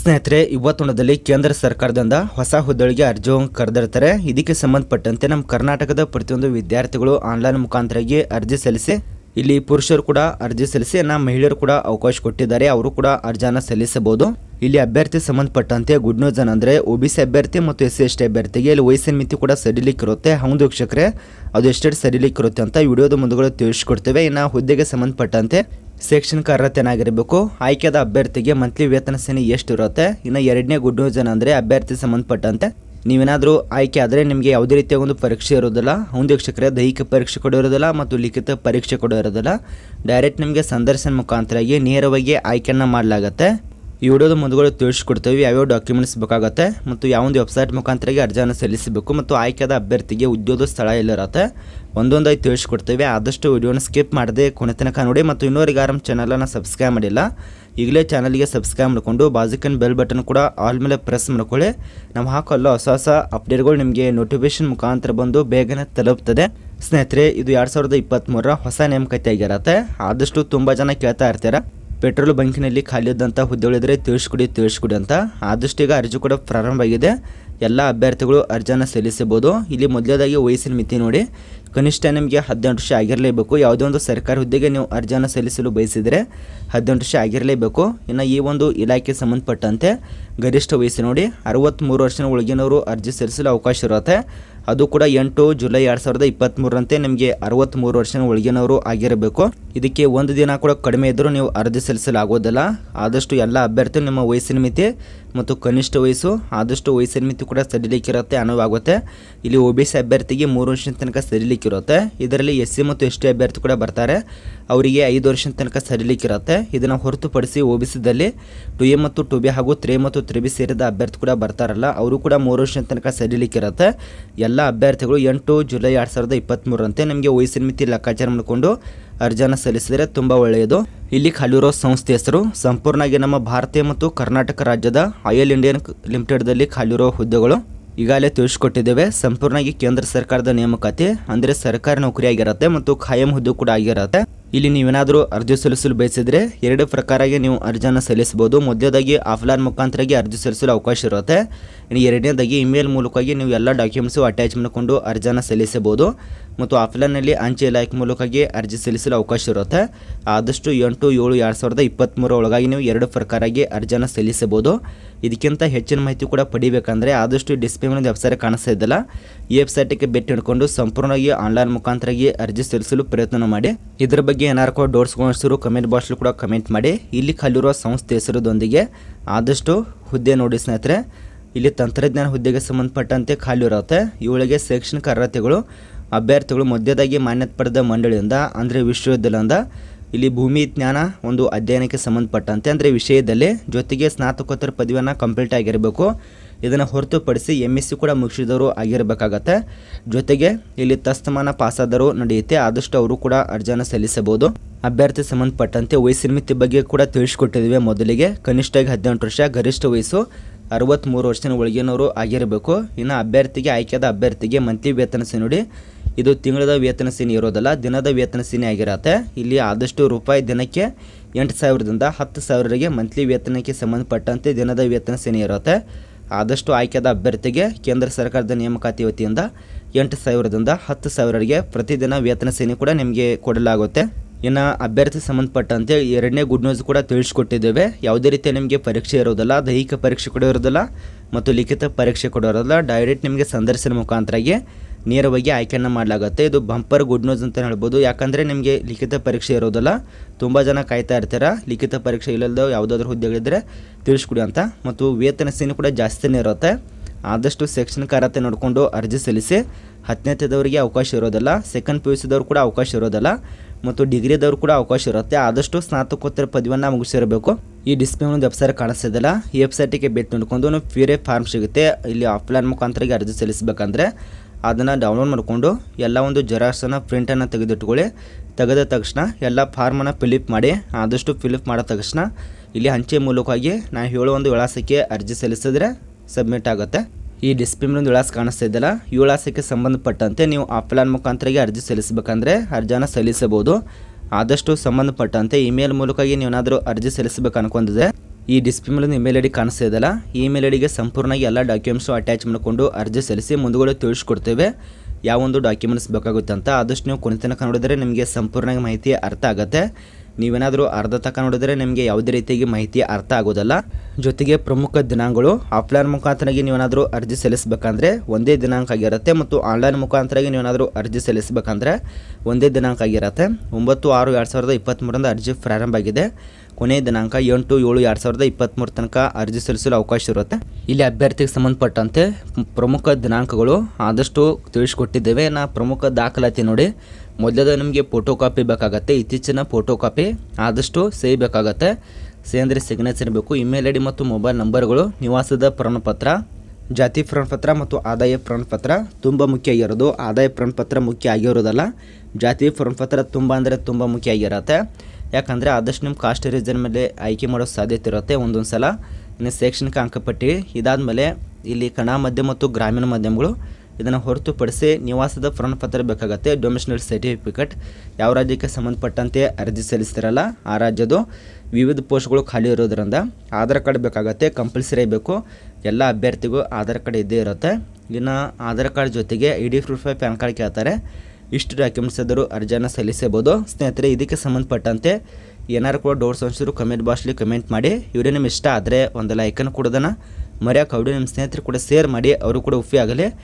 ಸ್ನೇಹಿತರೆ ಇವತ್ತೊಂಡದಲ್ಲಿ ಕೇಂದ್ರ ಸರ್ಕಾರದಿಂದ ಹೊಸ ಹುದ್ದೆಗಳಿಗೆ ಅರ್ಜಿ ಕರೆದಿರ್ತಾರೆ ಇದಕ್ಕೆ ಸಂಬಂಧಪಟ್ಟಂತೆ ನಮ್ಮ ಕರ್ನಾಟಕದ ಪ್ರತಿಯೊಂದು ವಿದ್ಯಾರ್ಥಿಗಳು ಆನ್ಲೈನ್ ಮುಖಾಂತರಾಗಿ ಅರ್ಜಿ ಸಲ್ಲಿಸಿ ಇಲ್ಲಿ ಪುರುಷರು ಕೂಡ ಅರ್ಜಿ ಸಲ್ಲಿಸಿ ನಮ್ಮ ಮಹಿಳೆಯರು ಕೂಡ ಅವಕಾಶ ಕೊಟ್ಟಿದ್ದಾರೆ ಅವರು ಕೂಡ ಅರ್ಜಿಯನ್ನು ಸಲ್ಲಿಸಬಹುದು ಇಲ್ಲಿ ಅಭ್ಯರ್ಥಿ ಸಂಬಂಧಪಟ್ಟಂತೆ ಗುಡ್ ನ್ಯೂಸ್ ಏನಂದ್ರೆ ಒ ಬಿ ಸಿ ಅಭ್ಯರ್ಥಿ ಮತ್ತು ಎಸ್ ಸಿ ಎಸ್ ಟಿ ಅಭ್ಯರ್ಥಿಗೆ ಇಲ್ಲಿ ವಯಸ್ಸಿನ ಮಿತಿ ಕೂಡ ಸಡಿಲಿಕ್ಕಿರುತ್ತೆ ಹೌದು ವೀಕ್ಷಕರೇ ಅದು ಎಷ್ಟೆಷ್ಟು ಇರುತ್ತೆ ಅಂತ ವಿಡಿಯೋದ ಮುಂದುಗಡೆ ತಿಳಿಸ್ಕೊಡ್ತೇವೆ ಇನ್ನು ಹುದ್ದೆಗೆ ಸಂಬಂಧಪಟ್ಟಂತೆ ಶೈಕ್ಷಣಿಕ ಅರ್ಹತೆನಾಗಿರಬೇಕು ಆಯ್ಕೆದ ಅಭ್ಯರ್ಥಿಗೆ ಮಂತ್ಲಿ ವೇತನ ಎಷ್ಟು ಎಷ್ಟಿರುತ್ತೆ ಇನ್ನು ಎರಡನೇ ಗುಡ್ ನ್ಯೂಸ್ ಏನಂದರೆ ಅಭ್ಯರ್ಥಿ ಸಂಬಂಧಪಟ್ಟಂತೆ ನೀವೇನಾದರೂ ಆಯ್ಕೆ ಆದರೆ ನಿಮಗೆ ಯಾವುದೇ ರೀತಿಯ ಒಂದು ಪರೀಕ್ಷೆ ಇರೋದಿಲ್ಲ ಒಂದು ಶಿಕ್ಷಕರೇ ದೈಹಿಕ ಪರೀಕ್ಷೆ ಕೊಡೋರೋದಿಲ್ಲ ಮತ್ತು ಲಿಖಿತ ಪರೀಕ್ಷೆ ಕೊಡೋರೋದಿಲ್ಲ ಡೈರೆಕ್ಟ್ ನಿಮಗೆ ಸಂದರ್ಶನ ಮುಖಾಂತರಾಗಿ ನೇರವಾಗಿ ಆಯ್ಕೆಯನ್ನು ಮಾಡಲಾಗತ್ತೆ ಈ ವಿಡಿಯೋದ ಮುಂದುಗಡೆ ತಿಳಿಸ್ಕೊಡ್ತೇವೆ ಯಾವ್ಯಾವ ಡಾಕ್ಯುಮೆಂಟ್ಸ್ ಬೇಕಾಗುತ್ತೆ ಮತ್ತು ಯಾವೊಂದು ವೆಬ್ಸೈಟ್ ಮುಖಾಂತರಿಗೆ ಅರ್ಜಿಯನ್ನು ಸಲ್ಲಿಸಬೇಕು ಮತ್ತು ಆಯ್ಕೆಯಾದ ಅಭ್ಯರ್ಥಿಗೆ ಉದ್ಯೋಗ ಸ್ಥಳ ಎಲ್ಲಿರುತ್ತೆ ಒಂದೊಂದಾಗಿ ತಿಳಿಸ್ಕೊಡ್ತೇವೆ ಆದಷ್ಟು ವಿಡಿಯೋನ ಸ್ಕಿಪ್ ಮಾಡದೆ ಕೊನೆ ತನಕ ನೋಡಿ ಮತ್ತು ಇನ್ನೂವರೆಗೆ ನಮ್ಮ ಚಾನಲನ್ನು ಸಬ್ಸ್ಕ್ರೈಬ್ ಮಾಡಿಲ್ಲ ಈಗಲೇ ಚಾನಲ್ಗೆ ಸಬ್ಸ್ಕ್ರೈಬ್ ಮಾಡಿಕೊಂಡು ಬಾಜುಕನ್ ಬೆಲ್ ಬಟನ್ ಕೂಡ ಆಲ್ ಮೇಲೆ ಪ್ರೆಸ್ ಮಾಡ್ಕೊಳ್ಳಿ ನಾವು ಹಾಕಲ್ಲ ಹೊಸ ಹೊಸ ಅಪ್ಡೇಟ್ಗಳು ನಿಮಗೆ ನೋಟಿಫಿಕೇಶನ್ ಮುಖಾಂತರ ಬಂದು ಬೇಗನೆ ತಲುಪ್ತದೆ ಸ್ನೇಹಿತರೆ ಇದು ಎರಡು ಸಾವಿರದ ಇಪ್ಪತ್ತ್ಮೂರರ ಹೊಸ ನೇಮಕತೆ ಆಗಿರತ್ತೆ ಆದಷ್ಟು ತುಂಬ ಜನ ಕೇಳ್ತಾ ಇರ್ತಾರೆ ಪೆಟ್ರೋಲ್ ಬಂಕಿನಲ್ಲಿ ಖಾಲಿದ್ದಂಥ ಹುದ್ದೆಗಳಿದ್ರೆ ತಿಳಿಸ್ಕೊಡಿ ತಿಳಿಸ್ಕೊಡಿ ಅಂತ ಆದಷ್ಟು ಈಗ ಅರ್ಜಿ ಕೂಡ ಪ್ರಾರಂಭ ಆಗಿದೆ ಎಲ್ಲ ಅಭ್ಯರ್ಥಿಗಳು ಅರ್ಜಿಯನ್ನು ಸಲ್ಲಿಸಬಹುದು ಇಲ್ಲಿ ಮೊದಲೇದಾಗಿ ವಯಸ್ಸಿನ ಮಿತಿ ನೋಡಿ ಕನಿಷ್ಠ ನಿಮಗೆ ಹದಿನೆಂಟು ವರ್ಷ ಆಗಿರಲೇಬೇಕು ಯಾವುದೇ ಒಂದು ಸರ್ಕಾರಿ ಹುದ್ದೆಗೆ ನೀವು ಅರ್ಜಿಯನ್ನು ಸಲ್ಲಿಸಲು ಬಯಸಿದರೆ ಹದಿನೆಂಟು ವರ್ಷ ಆಗಿರಲೇಬೇಕು ಇನ್ನು ಈ ಒಂದು ಇಲಾಖೆ ಸಂಬಂಧಪಟ್ಟಂತೆ ಗರಿಷ್ಠ ವಯಸ್ಸು ನೋಡಿ ಅರವತ್ತ್ಮೂರು ವರ್ಷದ ಒಳಗಿನವರು ಅರ್ಜಿ ಸಲ್ಲಿಸಲು ಅವಕಾಶ ಇರುತ್ತೆ ಅದು ಕೂಡ ಎಂಟು ಜುಲೈ ಎರಡು ಸಾವಿರದ ಇಪ್ಪತ್ತ್ಮೂರರಂತೆ ನಿಮಗೆ ಅರವತ್ತ್ಮೂರು ವರ್ಷದ ಒಳಗಿನವರು ಆಗಿರಬೇಕು ಇದಕ್ಕೆ ಒಂದು ದಿನ ಕೂಡ ಕಡಿಮೆ ಇದ್ದರೂ ನೀವು ಅರ್ಜಿ ಆಗೋದಿಲ್ಲ ಆದಷ್ಟು ಎಲ್ಲ ಅಭ್ಯರ್ಥಿಗಳು ನಿಮ್ಮ ವಯಸ್ಸಿನ ಮಿತಿ ಮತ್ತು ಕನಿಷ್ಠ ವಯಸ್ಸು ಆದಷ್ಟು ವಯಸ್ಸಿನ ಮಿತಿ ಕೂಡ ಸಡಿಲಿಕ್ಕಿರುತ್ತೆ ಅನುವಾಗುತ್ತೆ ಇಲ್ಲಿ ಒ ಬಿ ಸಿ ಅಭ್ಯರ್ಥಿಗೆ ಮೂರು ವರ್ಷದ ತನಕ ಸಡಿಲಿಕ್ಕೆ ಸಡಿಲಿಕ್ಕಿರುತ್ತೆ ಇದರಲ್ಲಿ ಎಸ್ ಸಿ ಮತ್ತು ಎಸ್ ಟಿ ಅಭ್ಯರ್ಥಿ ಕೂಡ ಬರ್ತಾರೆ ಅವರಿಗೆ ಐದು ವರ್ಷದ ತನಕ ಸಡಿಲಿಕ್ಕಿರುತ್ತೆ ಇದನ್ನು ಹೊರತುಪಡಿಸಿ ಒ ಬಿ ಸಿದಲ್ಲಿ ಟು ಎ ಮತ್ತು ಟು ಬಿ ಹಾಗೂ ತ್ರೀ ಮತ್ತು ತ್ರಿ ಬಿ ಸೇರಿದ ಅಭ್ಯರ್ಥಿ ಕೂಡ ಬರ್ತಾರಲ್ಲ ಅವರು ಕೂಡ ಮೂರು ವರ್ಷದ ತನಕ ಸಡಿಲಿಕ್ಕಿರುತ್ತೆ ಎಲ್ಲ ಅಭ್ಯರ್ಥಿಗಳು ಎಂಟು ಜುಲೈ ಎರಡು ಸಾವಿರದ ಇಪ್ಪತ್ತ್ಮೂರಂತೆ ನಮಗೆ ವಯಸ್ಸಿನ e ಮಿತಿ ಲೆಕ್ಕಾಚಾರ ಮಾಡಿಕೊಂಡು ಅರ್ಜಿಯನ್ನು ಸಲ್ಲಿಸಿದರೆ ತುಂಬ ಒಳ್ಳೆಯದು ಇಲ್ಲಿ ಖಾಲಿರೋ ಸಂಸ್ಥೆ ಹೆಸರು ಸಂಪೂರ್ಣವಾಗಿ ನಮ್ಮ ಭಾರತೀಯ ಮತ್ತು ಕರ್ನಾಟಕ ರಾಜ್ಯದ ಆಯಿಲ್ ಇಂಡಿಯನ್ ಲಿಮಿಟೆಡ್ದಲ್ಲಿ ಖಾಲಿರೋ ಹುದ್ದೆಗಳು ಈಗಾಗಲೇ ತಿಳಿಸ್ಕೊಟ್ಟಿದ್ದೇವೆ ಸಂಪೂರ್ಣವಾಗಿ ಕೇಂದ್ರ ಸರ್ಕಾರದ ನೇಮಕಾತಿ ಅಂದರೆ ಸರ್ಕಾರಿ ನೌಕರಿ ಆಗಿರುತ್ತೆ ಮತ್ತು ಖಾಯಂ ಹುದ್ದು ಕೂಡ ಆಗಿರುತ್ತೆ ಇಲ್ಲಿ ನೀವೇನಾದರೂ ಅರ್ಜಿ ಸಲ್ಲಿಸಲು ಬಯಸಿದರೆ ಎರಡು ಪ್ರಕಾರವಾಗಿ ನೀವು ಅರ್ಜಿಯನ್ನು ಸಲ್ಲಿಸಬಹುದು ಮೊದಲದಾಗಿ ಆಫ್ಲೈನ್ ಮುಖಾಂತರಾಗಿ ಅರ್ಜಿ ಸಲ್ಲಿಸಲು ಅವಕಾಶ ಇರುತ್ತೆ ಎರಡನೇದಾಗಿ ಇಮೇಲ್ ಮೂಲಕವಾಗಿ ನೀವು ಎಲ್ಲ ಡಾಕ್ಯುಮೆಂಟ್ಸು ಅಟ್ಯಾಚ್ ಮಾಡಿಕೊಂಡು ಅರ್ಜಿಯನ್ನು ಸಲ್ಲಿಸಬಹುದು ಮತ್ತು ಆಫ್ಲೈನ್ನಲ್ಲಿ ಅಂಚೆ ಇಲಾಖೆ ಮೂಲಕವಾಗಿ ಅರ್ಜಿ ಸಲ್ಲಿಸಲು ಅವಕಾಶ ಇರುತ್ತೆ ಆದಷ್ಟು ಎಂಟು ಏಳು ಎರಡು ಸಾವಿರದ ಇಪ್ಪತ್ತ್ಮೂರ ಒಳಗಾಗಿ ನೀವು ಎರಡು ಪ್ರಕಾರವಾಗಿ ಅರ್ಜಿಯನ್ನು ಸಲ್ಲಿಸಬಹುದು ಇದಕ್ಕಿಂತ ಹೆಚ್ಚಿನ ಮಾಹಿತಿ ಕೂಡ ಪಡಿಬೇಕಂದ್ರೆ ಆದಷ್ಟು ಡಿಸ್ಪ್ಲೇ ಮೇಲೆ ವೆಬ್ಸೈಟ್ ಕಾಣಿಸ್ತಾ ಇದ್ದಲ್ಲ ಈ ವೆಬ್ಸೈಟಿಗೆ ಭೇಟಿ ಹಿಡ್ಕೊಂಡು ಸಂಪೂರ್ಣವಾಗಿ ಆನ್ಲೈನ್ ಮುಖಾಂತರವಾಗಿ ಅರ್ಜಿ ಸಲ್ಲಿಸಲು ಪ್ರಯತ್ನ ಮಾಡಿ ಇದರ ಬಗ್ಗೆ ಏನಾರು ಕೂಡ ಡೋರ್ಸ್ಕೊಂಡು ಕಮೆಂಟ್ ಬಾಕ್ಸ್ಲು ಕೂಡ ಕಮೆಂಟ್ ಮಾಡಿ ಇಲ್ಲಿ ಖಾಲಿರುವ ಸಂಸ್ಥೆ ಹೆಸರದೊಂದಿಗೆ ಆದಷ್ಟು ಹುದ್ದೆ ನೋಡಿ ಸ್ನೇಹಿತರೆ ಇಲ್ಲಿ ತಂತ್ರಜ್ಞಾನ ಹುದ್ದೆಗೆ ಸಂಬಂಧಪಟ್ಟಂತೆ ಖಾಲಿ ಇರುತ್ತೆ ಇವುಗಳಿಗೆ ಶೈಕ್ಷಣಿಕ ಅರ್ಹತೆಗಳು ಅಭ್ಯರ್ಥಿಗಳು ಮಧ್ಯದಾಗಿ ಮಾನ್ಯತೆ ಪಡೆದ ಮಂಡಳಿಯಿಂದ ಅಂದರೆ ವಿಶ್ವವಿದ್ಯಾಲಯದಿಂದ ಇಲ್ಲಿ ಭೂಮಿ ಜ್ಞಾನ ಒಂದು ಅಧ್ಯಯನಕ್ಕೆ ಸಂಬಂಧಪಟ್ಟಂತೆ ಅಂದರೆ ವಿಷಯದಲ್ಲಿ ಜೊತೆಗೆ ಸ್ನಾತಕೋತ್ತರ ಪದವಿಯನ್ನು ಕಂಪ್ಲೀಟ್ ಆಗಿರಬೇಕು ಇದನ್ನು ಹೊರತುಪಡಿಸಿ ಎಮ್ ಎಸ್ ಸಿ ಕೂಡ ಮುಗಿಸಿದವರು ಆಗಿರಬೇಕಾಗತ್ತೆ ಜೊತೆಗೆ ಇಲ್ಲಿ ತಸ್ತಮಾನ ಪಾಸಾದರೂ ನಡೆಯುತ್ತೆ ಆದಷ್ಟು ಅವರು ಕೂಡ ಅರ್ಜಿಯನ್ನು ಸಲ್ಲಿಸಬಹುದು ಅಭ್ಯರ್ಥಿ ಸಂಬಂಧಪಟ್ಟಂತೆ ವಯಸ್ಸಿನ ಮಿತಿ ಬಗ್ಗೆ ಕೂಡ ತಿಳಿಸ್ಕೊಟ್ಟಿದ್ವಿ ಮೊದಲಿಗೆ ಕನಿಷ್ಠವಾಗಿ ಹದಿನೆಂಟು ವರ್ಷ ಗರಿಷ್ಠ ವಯಸ್ಸು ಅರವತ್ತ್ಮೂರು ವರ್ಷದ ಒಳಗಿನವರು ಆಗಿರಬೇಕು ಇನ್ನು ಅಭ್ಯರ್ಥಿಗೆ ಆಯ್ಕೆಯಾದ ಅಭ್ಯರ್ಥಿಗೆ ಮಂತ್ಲಿ ವೇತನ ನೋಡಿ ಇದು ತಿಂಗಳದ ವೇತನ ಸೀನಿ ಇರೋದಲ್ಲ ದಿನದ ವೇತನ ಸೀನಿ ಆಗಿರತ್ತೆ ಇಲ್ಲಿ ಆದಷ್ಟು ರೂಪಾಯಿ ದಿನಕ್ಕೆ ಎಂಟು ಸಾವಿರದಿಂದ ಹತ್ತು ಸಾವಿರರಿಗೆ ಮಂತ್ಲಿ ವೇತನಕ್ಕೆ ಸಂಬಂಧಪಟ್ಟಂತೆ ದಿನದ ವೇತನ ಸೇನೆ ಇರುತ್ತೆ ಆದಷ್ಟು ಆಯ್ಕೆದ ಅಭ್ಯರ್ಥಿಗೆ ಕೇಂದ್ರ ಸರ್ಕಾರದ ನೇಮಕಾತಿ ವತಿಯಿಂದ ಎಂಟು ಸಾವಿರದಿಂದ ಹತ್ತು ಸಾವಿರರಿಗೆ ಪ್ರತಿದಿನ ವೇತನ ಸೇನೆ ಕೂಡ ನಿಮಗೆ ಕೊಡಲಾಗುತ್ತೆ ಇನ್ನು ಅಭ್ಯರ್ಥಿ ಸಂಬಂಧಪಟ್ಟಂತೆ ಎರಡನೇ ಗುಡ್ ನ್ಯೂಸ್ ಕೂಡ ತಿಳಿಸ್ಕೊಟ್ಟಿದ್ದೇವೆ ಯಾವುದೇ ರೀತಿಯ ನಿಮಗೆ ಪರೀಕ್ಷೆ ಇರೋದಿಲ್ಲ ದೈಹಿಕ ಪರೀಕ್ಷೆ ಕೂಡ ಇರೋದಿಲ್ಲ ಮತ್ತು ಲಿಖಿತ ಪರೀಕ್ಷೆ ಕೂಡ ಇರೋದಿಲ್ಲ ಡೈರೆಕ್ಟ್ ನಿಮಗೆ ಸಂದರ್ಶನ ಮುಖಾಂತರಾಗಿ ನೇರವಾಗಿ ಆಯ್ಕೆಯನ್ನು ಮಾಡಲಾಗುತ್ತೆ ಇದು ಬಂಪರ್ ಗುಡ್ ನ್ಯೂಸ್ ಅಂತ ಹೇಳ್ಬೋದು ಯಾಕಂದರೆ ನಿಮಗೆ ಲಿಖಿತ ಪರೀಕ್ಷೆ ಇರೋದಲ್ಲ ತುಂಬ ಜನ ಕಾಯ್ತಾ ಇರ್ತಾರ ಲಿಖಿತ ಪರೀಕ್ಷೆ ಇಲ್ಲದೋ ಯಾವುದಾದ್ರೂ ಹುದ್ದೆಗಳಿದ್ರೆ ತಿಳಿಸ್ಕೊಡಿ ಅಂತ ಮತ್ತು ವೇತನ ಸೀನು ಕೂಡ ಜಾಸ್ತಿನೇ ಇರುತ್ತೆ ಆದಷ್ಟು ಸೆಕ್ಷನ್ ಕಾರತೆ ನೋಡಿಕೊಂಡು ಅರ್ಜಿ ಸಲ್ಲಿಸಿ ಹತ್ತನೇದವರಿಗೆ ಅವಕಾಶ ಇರೋದಿಲ್ಲ ಸೆಕೆಂಡ್ ಪಿ ಯು ಸಿದವ್ರು ಕೂಡ ಅವಕಾಶ ಇರೋದಲ್ಲ ಮತ್ತು ಡಿಗ್ರಿದವ್ರು ಕೂಡ ಅವಕಾಶ ಇರುತ್ತೆ ಆದಷ್ಟು ಸ್ನಾತಕೋತ್ತರ ಪದವಿಯನ್ನು ಮುಗಿಸಿರಬೇಕು ಈ ಡಿಸ್ಪ್ಲೇ ಒಂದು ವೆಬ್ಸೈಟ್ ಕಾಣಿಸ್ತಿದೆಲ್ಲ ಈ ವೆಬ್ಸೈಟಿಗೆ ಭೇಟಿ ನೋಡ್ಕೊಂಡು ಫ್ಯೂರೇ ಫಾರ್ಮ್ ಸಿಗುತ್ತೆ ಇಲ್ಲಿ ಆಫ್ಲೈನ್ ಮುಖಾಂತರಿಗೆ ಅರ್ಜಿ ಸಲ್ಲಿಸಬೇಕಂದ್ರೆ ಅದನ್ನು ಡೌನ್ಲೋಡ್ ಮಾಡಿಕೊಂಡು ಎಲ್ಲ ಒಂದು ಜೆರಾಕ್ಸನ್ನು ಪ್ರಿಂಟನ್ನು ತೆಗೆದಿಟ್ಕೊಳ್ಳಿ ತೆಗೆದ ತಕ್ಷಣ ಎಲ್ಲ ಫಾರ್ಮನ್ನು ಫಿಲಿಪ್ ಮಾಡಿ ಆದಷ್ಟು ಫಿಲಿಪ್ ಮಾಡಿದ ತಕ್ಷಣ ಇಲ್ಲಿ ಹಂಚೆ ಮೂಲಕವಾಗಿ ನಾನು ಹೇಳೋ ಒಂದು ವಿಳಾಸಕ್ಕೆ ಅರ್ಜಿ ಸಲ್ಲಿಸಿದ್ರೆ ಸಬ್ಮಿಟ್ ಆಗುತ್ತೆ ಈ ಡಿಸ್ಪ್ಲಿನ್ ವಿಳಾಸ ಕಾಣಿಸ್ತಾ ಇದ್ದಲ್ಲ ಈ ವಿಳಾಸಕ್ಕೆ ಸಂಬಂಧಪಟ್ಟಂತೆ ನೀವು ಆಫ್ಲೈನ್ ಮುಖಾಂತರಗೆ ಅರ್ಜಿ ಸಲ್ಲಿಸಬೇಕಂದ್ರೆ ಅರ್ಜಿಯನ್ನು ಸಲ್ಲಿಸಬಹುದು ಆದಷ್ಟು ಸಂಬಂಧಪಟ್ಟಂತೆ ಇಮೇಲ್ ಮೂಲಕವಾಗಿ ನೀವೇನಾದರೂ ಅರ್ಜಿ ಸಲ್ಲಿಸಬೇಕು ಅನ್ಕೊಂಡಿದೆ ಈ ಡಿಸ್ಪ್ಲೇ ಮೇಲೆ ಇಮೇಲ್ ಐಡಿ ಕಾಣಿಸ್ತಾ ಇದೆಯಲ್ಲ ಈ ಮೇಲ್ ಐ ಸಂಪೂರ್ಣವಾಗಿ ಎಲ್ಲ ಡಾಕ್ಯುಮೆಂಟ್ಸು ಅಟ್ಯಾಚ್ ಮಾಡಿಕೊಂಡು ಅರ್ಜಿ ಸಲ್ಲಿಸಿ ಮುಂದುಗಡೆ ತಿಳಿಸ್ಕೊಡ್ತೇವೆ ಯಾವೊಂದು ಡಾಕ್ಯುಮೆಂಟ್ಸ್ ಬೇಕಾಗುತ್ತೆ ಅಂತ ಆದಷ್ಟು ನೀವು ಕೊನೆ ನೋಡಿದ್ರೆ ನೋಡಿದರೆ ನಿಮಗೆ ಸಂಪೂರ್ಣವಾಗಿ ಮಾಹಿತಿ ಅರ್ಥ ಆಗುತ್ತೆ ನೀವೇನಾದರೂ ಅರ್ಧ ತನಕ ನೋಡಿದರೆ ನಿಮಗೆ ಯಾವುದೇ ರೀತಿಯಾಗಿ ಮಾಹಿತಿ ಅರ್ಥ ಆಗೋದಲ್ಲ ಜೊತೆಗೆ ಪ್ರಮುಖ ದಿನಾಂಕಗಳು ಆಫ್ಲೈನ್ ಮುಖಾಂತರಾಗಿ ನೀವೇನಾದರೂ ಅರ್ಜಿ ಸಲ್ಲಿಸಬೇಕಂದ್ರೆ ಒಂದೇ ದಿನಾಂಕ ಆಗಿರುತ್ತೆ ಮತ್ತು ಆನ್ಲೈನ್ ಮುಖಾಂತರಾಗಿ ನೀವೇನಾದರೂ ಅರ್ಜಿ ಸಲ್ಲಿಸಬೇಕಂದ್ರೆ ಒಂದೇ ದಿನಾಂಕ ಆಗಿರುತ್ತೆ ಒಂಬತ್ತು ಆರು ಎರಡು ಸಾವಿರದ ಇಪ್ಪತ್ತ್ಮೂರರಿಂದ ಅರ್ಜಿ ಪ್ರಾರಂಭ ಆಗಿದೆ ಕೊನೆಯ ದಿನಾಂಕ ಎಂಟು ಏಳು ಎರಡು ಸಾವಿರದ ಇಪ್ಪತ್ತ್ಮೂರು ತನಕ ಅರ್ಜಿ ಸಲ್ಲಿಸಲು ಅವಕಾಶ ಇರುತ್ತೆ ಇಲ್ಲಿ ಅಭ್ಯರ್ಥಿಗೆ ಸಂಬಂಧಪಟ್ಟಂತೆ ಪ್ರಮುಖ ದಿನಾಂಕಗಳು ಆದಷ್ಟು ತಿಳಿಸ್ಕೊಟ್ಟಿದ್ದೇವೆ ನಾ ಪ್ರಮುಖ ದಾಖಲಾತಿ ನೋಡಿ ಮೊದಲದ ನಿಮಗೆ ಫೋಟೋ ಕಾಪಿ ಬೇಕಾಗತ್ತೆ ಇತ್ತೀಚಿನ ಫೋಟೋ ಕಾಪಿ ಆದಷ್ಟು ಸೇ ಬೇಕಾಗತ್ತೆ ಸೇ ಅಂದರೆ ಸಿಗ್ನೇಚರ್ ಬೇಕು ಇಮೇಲ್ ಐ ಡಿ ಮತ್ತು ಮೊಬೈಲ್ ನಂಬರ್ಗಳು ನಿವಾಸದ ಪ್ರಮಾಣಪತ್ರ ಜಾತಿ ಪ್ರಮಾಣಪತ್ರ ಮತ್ತು ಆದಾಯ ಪ್ರಮಾಣಪತ್ರ ತುಂಬ ಮುಖ್ಯ ಆಗಿರೋದು ಆದಾಯ ಪ್ರಮಾಣಪತ್ರ ಮುಖ್ಯ ಆಗಿರೋದಲ್ಲ ಜಾತಿ ಪ್ರಮಾಣಪತ್ರ ತುಂಬ ಅಂದರೆ ತುಂಬ ಮುಖ್ಯ ಆಗಿರುತ್ತೆ ಯಾಕಂದರೆ ಆದಷ್ಟು ನಿಮ್ಮ ಕಾಸ್ಟ್ ರೀಸನ್ ಮೇಲೆ ಆಯ್ಕೆ ಮಾಡೋ ಸಾಧ್ಯತೆ ಇರುತ್ತೆ ಒಂದೊಂದು ಸಲ ಇನ್ನು ಶೈಕ್ಷಣಿಕ ಅಂಕಪಟ್ಟಿ ಇದಾದ ಮೇಲೆ ಇಲ್ಲಿ ಕನ್ನಡ ಮಾಧ್ಯಮ ಮತ್ತು ಗ್ರಾಮೀಣ ಮಾಧ್ಯಮಗಳು ಇದನ್ನು ಹೊರತುಪಡಿಸಿ ನಿವಾಸದ ಪ್ರಮಾಣ ಪತ್ರ ಬೇಕಾಗುತ್ತೆ ಡೊಮಿಷನಲ್ ಸರ್ಟಿಫಿಕೇಟ್ ಯಾವ ರಾಜ್ಯಕ್ಕೆ ಸಂಬಂಧಪಟ್ಟಂತೆ ಅರ್ಜಿ ಸಲ್ಲಿಸ್ತಿರಲ್ಲ ಆ ರಾಜ್ಯದ ವಿವಿಧ ಪೋಸ್ಟ್ಗಳು ಖಾಲಿ ಇರೋದ್ರಿಂದ ಆಧಾರ್ ಕಾರ್ಡ್ ಬೇಕಾಗುತ್ತೆ ಕಂಪಲ್ಸರಿ ಬೇಕು ಎಲ್ಲ ಅಭ್ಯರ್ಥಿಗೂ ಆಧಾರ್ ಕಾರ್ಡ್ ಇದ್ದೇ ಇರುತ್ತೆ ಇನ್ನು ಆಧಾರ್ ಕಾರ್ಡ್ ಜೊತೆಗೆ I D proof PAN card ಕೇಳ್ತಾರೆ ಇಷ್ಟು ಡಾಕ್ಯುಮೆಂಟ್ಸ್ ಆದರೂ ಅರ್ಜಿಯನ್ನು ಸಲ್ಲಿಸಬಹುದು ಸ್ನೇಹಿತರೆ ಇದಕ್ಕೆ ಸಂಬಂಧಪಟ್ಟಂತೆ ಏನಾರು ಕೂಡ ಡೌಟ್ಸ್ ಅನಿಸಿದ್ರು ಕಮೆಂಟ್ ಬಾಕ್ಸ್ಲಿ ಕಮೆಂಟ್ ಮಾಡಿ ಇವರೇ ನಿಮ್ಮ ಇಷ್ಟ ಆದರೆ ಒಂದು ಲೈಕನ್ನು ಕೊಡೋದನ್ನು ಮರೆಯೋಕೆ ಅವರು ನಿಮ್ಮ ಸ್ನೇಹಿತರು ಕೂಡ ಶೇರ್ ಮಾಡಿ ಅವರು ಕೂಡ ಉಪ್ಪಿ ಆಗಲಿ